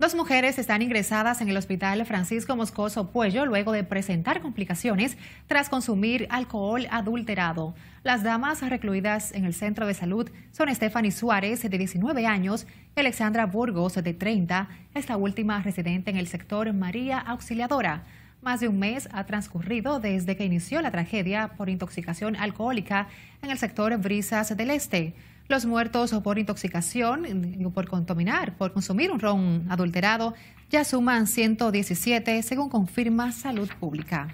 Dos mujeres están ingresadas en el hospital Francisco Moscoso Puello luego de presentar complicaciones tras consumir alcohol adulterado. Las damas recluidas en el centro de salud son Stephanie Suárez, de 19 años, y Alexandra Burgos, de 30, esta última residente en el sector María Auxiliadora. Más de un mes ha transcurrido desde que inició la tragedia por intoxicación alcohólica en el sector Brisas del Este. Los muertos por intoxicación, por contaminar, por consumir un ron adulterado, ya suman 117, según confirma Salud Pública.